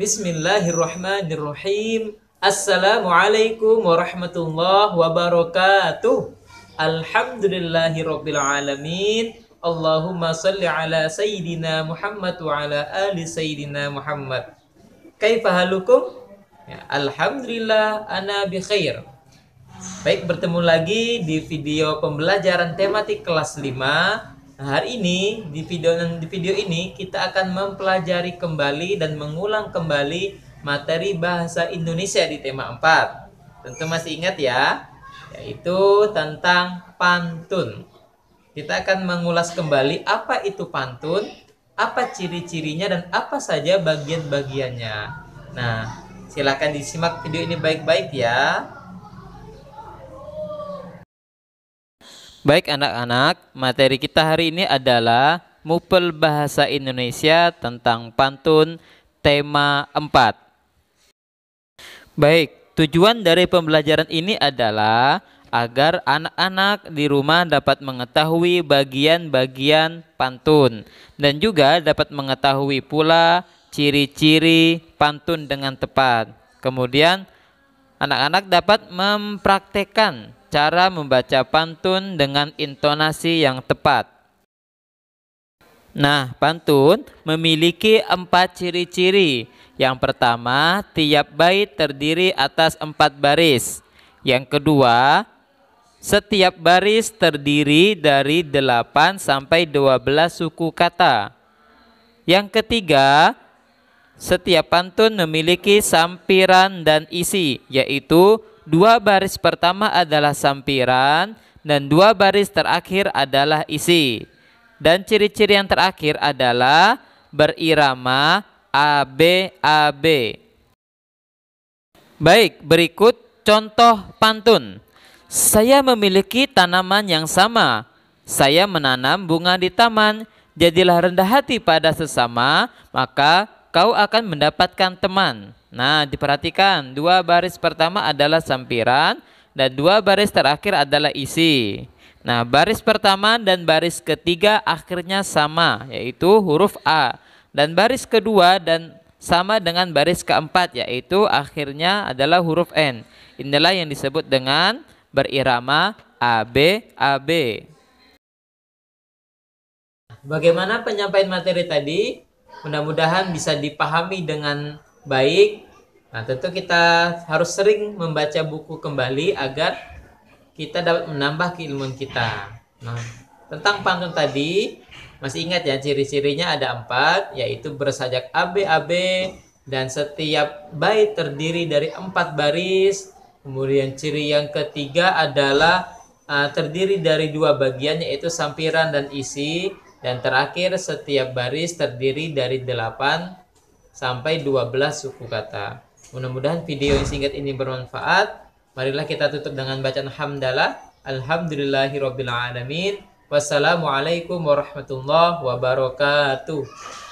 Bismillahirrahmanirrahim. Assalamualaikum warahmatullahi wabarakatuh. Alhamdulillahirabbil alamin. Allahumma salli ala sayyidina Muhammad wa ala ali sayyidina Muhammad. Kaifa halukum? Ya, alhamdulillah ana bi khair. Baik, bertemu lagi di video pembelajaran tematik kelas 5 Nah, hari ini di video di video ini kita akan mempelajari kembali dan mengulang kembali materi bahasa Indonesia di tema 4. Tentu masih ingat ya, yaitu tentang pantun. Kita akan mengulas kembali apa itu pantun, apa ciri-cirinya dan apa saja bagian-bagiannya. Nah, silakan disimak video ini baik-baik ya. Baik anak-anak, materi kita hari ini adalah Mupel Bahasa Indonesia tentang pantun tema 4. Baik, tujuan dari pembelajaran ini adalah agar anak-anak di rumah dapat mengetahui bagian-bagian pantun dan juga dapat mengetahui pula ciri-ciri pantun dengan tepat. Kemudian anak-anak dapat mempraktekkan cara membaca pantun dengan intonasi yang tepat. Nah, pantun memiliki empat ciri-ciri. Yang pertama, tiap bait terdiri atas empat baris. Yang kedua, setiap baris terdiri dari 8 sampai 12 suku kata. Yang ketiga, setiap pantun memiliki sampiran dan isi, yaitu dua baris pertama adalah sampiran dan dua baris terakhir adalah isi. Dan ciri-ciri yang terakhir adalah berirama A Baik, berikut contoh pantun. Saya memiliki tanaman yang sama. Saya menanam bunga di taman. Jadilah rendah hati pada sesama, maka kau akan mendapatkan teman. Nah, diperhatikan, dua baris pertama adalah sampiran dan dua baris terakhir adalah isi. Nah, baris pertama dan baris ketiga akhirnya sama, yaitu huruf A. Dan baris kedua dan sama dengan baris keempat, yaitu akhirnya adalah huruf N. Inilah yang disebut dengan berirama AB, AB. Bagaimana penyampaian materi tadi? Mudah-mudahan bisa dipahami dengan baik. Nah, tentu kita harus sering membaca buku kembali agar kita dapat menambah keilmuan kita. Nah, tentang pantun tadi, masih ingat ya ciri-cirinya ada empat, yaitu bersajak ABAB dan setiap bait terdiri dari empat baris. Kemudian ciri yang ketiga adalah uh, terdiri dari dua bagian yaitu sampiran dan isi. Dan terakhir, setiap baris terdiri dari 8 sampai 12 suku kata. Mudah-mudahan video yang singkat ini bermanfaat. Marilah kita tutup dengan bacaan hamdalah. Alhamdulillahirrabbilalamin. Wassalamualaikum warahmatullahi wabarakatuh.